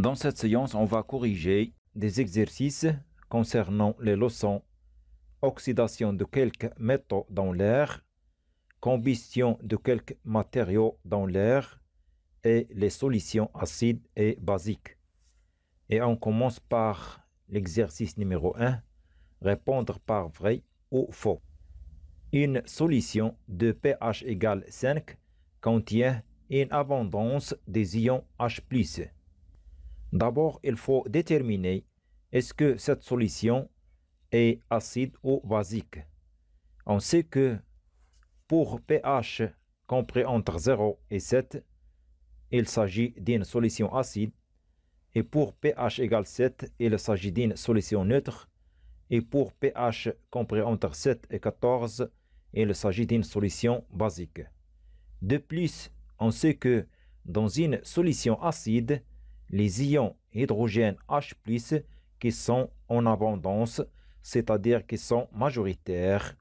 Dans cette séance, on va corriger des exercices concernant les leçons oxydation de quelques métaux dans l'air, combustion de quelques matériaux dans l'air et les solutions acides et basiques. Et on commence par l'exercice numéro 1, répondre par vrai ou faux. Une solution de pH égale 5 contient une abondance des ions H+. D'abord, il faut déterminer est-ce que cette solution est acide ou basique. On sait que pour pH compris entre 0 et 7, il s'agit d'une solution acide. Et pour pH égale 7, il s'agit d'une solution neutre. Et pour pH compris entre 7 et 14, il s'agit d'une solution basique. De plus, on sait que dans une solution acide, les ions hydrogène H+, qui sont en abondance, c'est-à-dire qui sont majoritaires.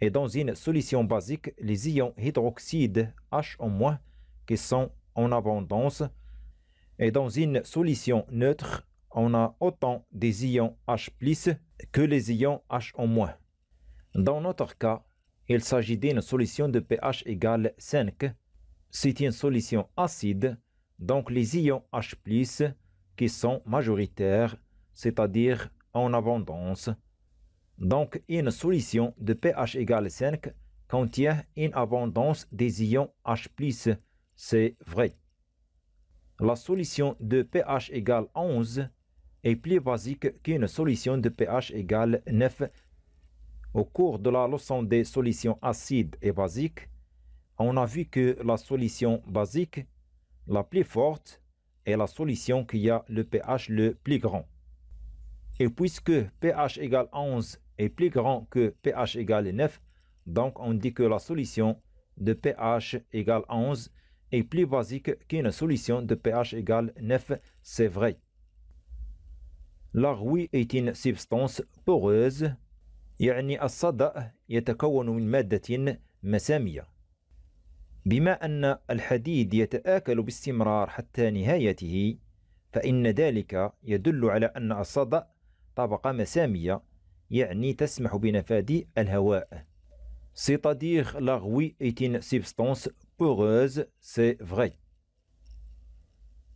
Et dans une solution basique, les ions hydroxyde H qui sont en abondance. Et dans une solution neutre, on a autant des ions H que les ions H Dans notre cas, il s'agit d'une solution de pH égale 5. C'est une solution acide donc les ions H+, qui sont majoritaires, c'est-à-dire en abondance. Donc une solution de pH égale 5 contient une abondance des ions H+, c'est vrai. La solution de pH égale 11 est plus basique qu'une solution de pH égale 9. Au cours de la leçon des solutions acides et basiques, on a vu que la solution basique la plus forte est la solution qui a le pH le plus grand. Et puisque pH égale 11 est plus grand que pH égale 9, donc on dit que la solution de pH égale 11 est plus basique qu'une solution de pH égale 9, c'est vrai. La rouille est une substance poreuse, يعني الصدأ يتكون من مادة مسامية بما أن الحديد يتآكل باستمرار حتى نهايته فإن ذلك يدل على أن الصدأ طبقة مسامية يعني تسمح بنفاذ الهواء C'est-à-dire l'argouille est une substance poreuse, c'est vrai.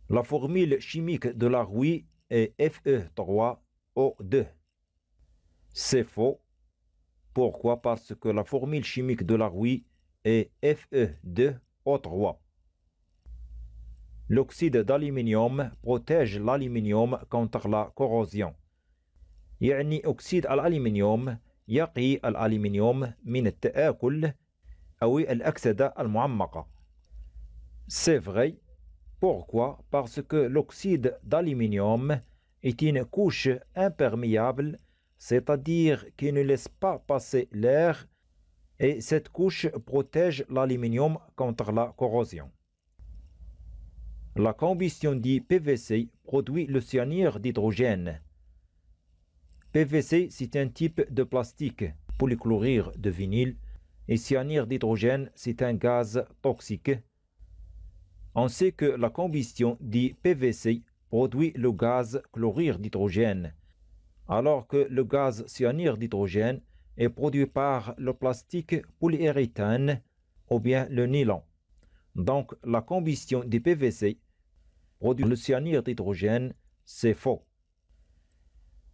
La formule chimique de l'argouille est FE3O2. C'est faux. Pourquoi Parce que la formule chimique de l'argouille et Fe2 O3. L'oxyde d'aluminium protège l'aluminium contre la corrosion. يعني أكسيد الألمنيوم يقي الألمنيوم من التآكل أو الأكسدة المعمقة. C'est vrai. Pourquoi? Parce que l'oxyde d'aluminium est une couche imperméable, c'est-à-dire qui ne laisse pas passer l'air et cette couche protège l'aluminium contre la corrosion. La combustion dit PVC produit le cyanure d'hydrogène. PVC, c'est un type de plastique, polychlorure de vinyle, et cyanure d'hydrogène, c'est un gaz toxique. On sait que la combustion dite PVC produit le gaz chlorure d'hydrogène, alors que le gaz cyanure d'hydrogène est produit par le plastique polyuréthane ou bien le nylon. Donc, la combustion du PVC produit le cyanure d'hydrogène, c'est faux.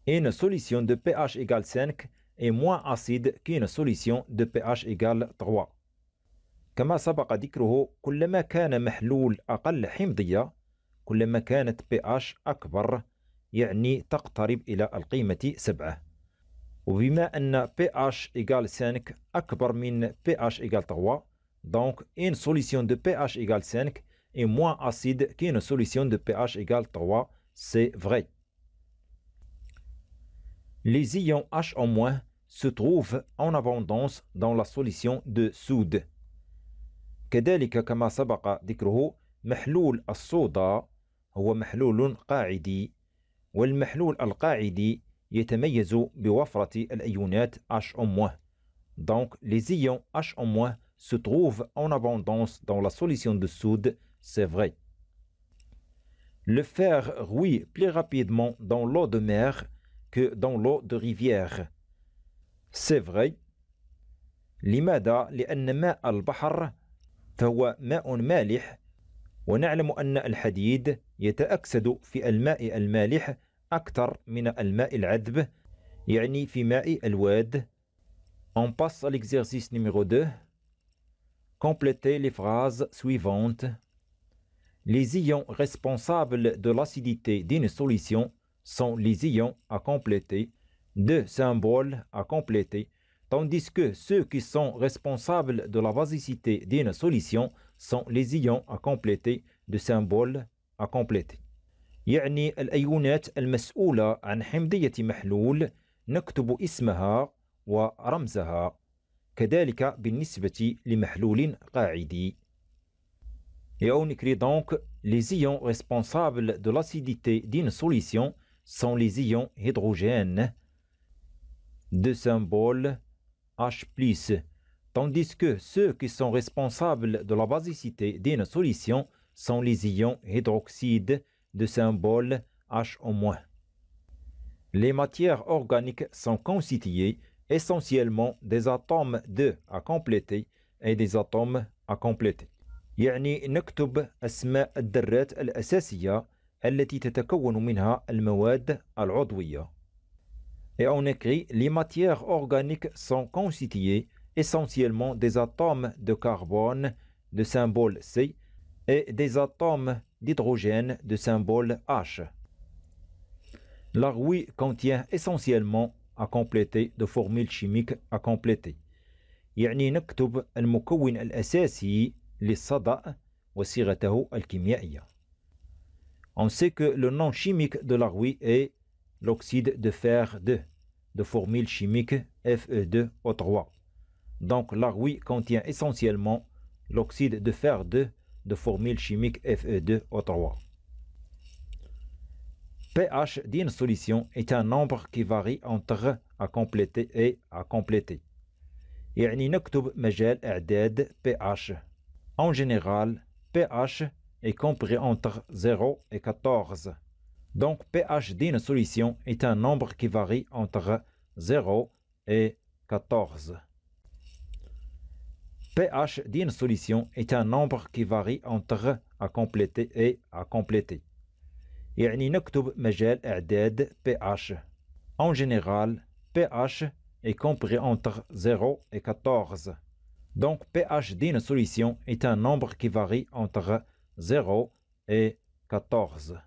Une solution de pH égale 5 est moins acide qu'une solution de pH égale 3. كما سبق ذكره كلما كان محلول أقل حمضية كلما كانت pH أكبر يعني تقترب إلى القيمة وبما أن pH égale 5 أكبر un pH égale 3 donc une solution de pH égale 5 est moins acide qu'une solution de pH égale 3 c'est vrai. Les ions H en moins se trouvent en abondance dans la solution de soude. كذلك يتميز بوفرة الأيونات H Donc, les ions H se trouvent en abondance dans la solution de soude, c'est vrai. Le fer rouille plus rapidement dans l'eau de mer que dans l'eau de rivière. C'est vrai. لماذا؟ لأن ماء البحر فهو ماء مالح ونعلم أن الحديد يتأكسد في الماء المالح on passe à l'exercice numéro 2. Complétez les phrases suivantes. Les ions responsables de l'acidité d'une solution sont les ions à compléter, deux symboles à compléter, tandis que ceux qui sont responsables de la vasicité d'une solution sont les ions à compléter, deux symboles à compléter. يعني y a عن écrit donc les ions responsables de l'acidité d'une solution sont les ions hydrogènes. Deux symbole H+, tandis que ceux qui sont responsables de la basicité d'une solution sont les ions hydroxydes de symbole H au moins. Les matières organiques sont constituées essentiellement des atomes 2 à compléter et des atomes à compléter. يعني نكتب أسماء الذرات الأساسية التي تتكون منها المواد العضوية. Et on écrit les matières organiques sont constituées essentiellement des atomes de carbone de symbole C et des atomes d'hydrogène de symbole H. La rouille contient essentiellement à compléter de formules chimiques à compléter. يعني On sait que le nom chimique de la rouille est l'oxyde de fer 2, de formule chimique Fe2O3. Donc la rouille contient essentiellement l'oxyde de fer 2 de formule chimique Fe2 o 3 pH d'une solution est un nombre qui varie entre à compléter et à compléter. يعني نكتب مجال إعداد pH. En général, pH est compris entre 0 et 14. Donc pH d'une solution est un nombre qui varie entre 0 et 14 pH d'une solution est un nombre qui varie entre à compléter et à compléter. يعني نكتب مجال اعداد pH. En général, pH est compris entre 0 et 14. Donc pH d'une solution est un nombre qui varie entre 0 et 14.